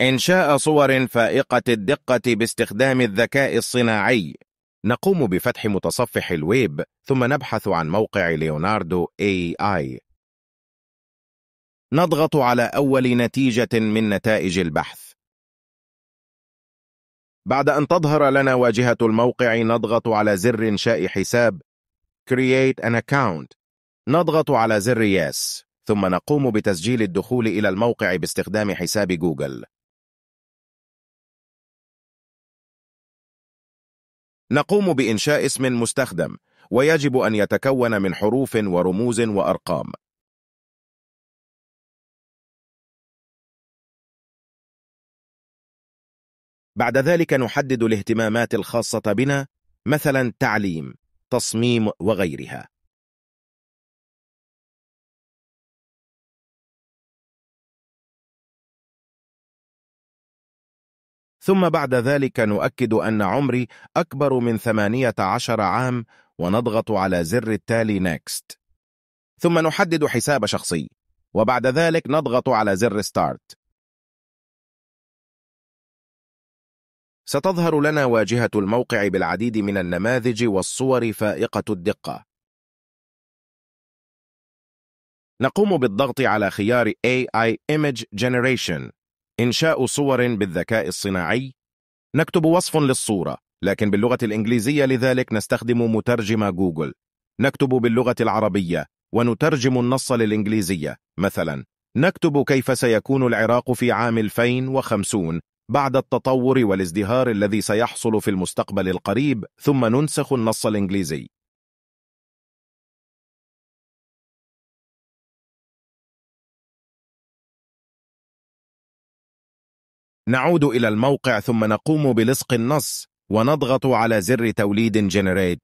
إنشاء صور فائقة الدقة باستخدام الذكاء الصناعي نقوم بفتح متصفح الويب ثم نبحث عن موقع ليوناردو اي اي نضغط على أول نتيجة من نتائج البحث بعد أن تظهر لنا واجهة الموقع نضغط على زر إنشاء حساب Create an Account نضغط على زر Yes ثم نقوم بتسجيل الدخول إلى الموقع باستخدام حساب جوجل نقوم بإنشاء اسم مستخدم ويجب أن يتكون من حروف ورموز وأرقام بعد ذلك نحدد الاهتمامات الخاصة بنا مثلا تعليم تصميم وغيرها ثم بعد ذلك نؤكد أن عمري أكبر من 18 عام ونضغط على زر التالي Next ثم نحدد حساب شخصي وبعد ذلك نضغط على زر Start ستظهر لنا واجهة الموقع بالعديد من النماذج والصور فائقة الدقة نقوم بالضغط على خيار AI Image Generation إنشاء صور بالذكاء الصناعي نكتب وصف للصورة لكن باللغة الإنجليزية لذلك نستخدم مترجم جوجل نكتب باللغة العربية ونترجم النص للإنجليزية مثلا نكتب كيف سيكون العراق في عام 2050 بعد التطور والازدهار الذي سيحصل في المستقبل القريب ثم ننسخ النص الإنجليزي نعود إلى الموقع ثم نقوم بلصق النص ونضغط على زر توليد جنريد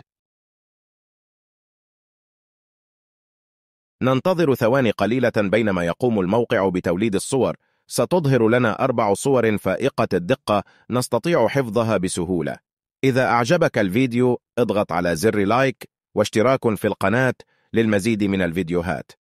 ننتظر ثواني قليلة بينما يقوم الموقع بتوليد الصور ستظهر لنا أربع صور فائقة الدقة نستطيع حفظها بسهولة إذا أعجبك الفيديو اضغط على زر لايك واشتراك في القناة للمزيد من الفيديوهات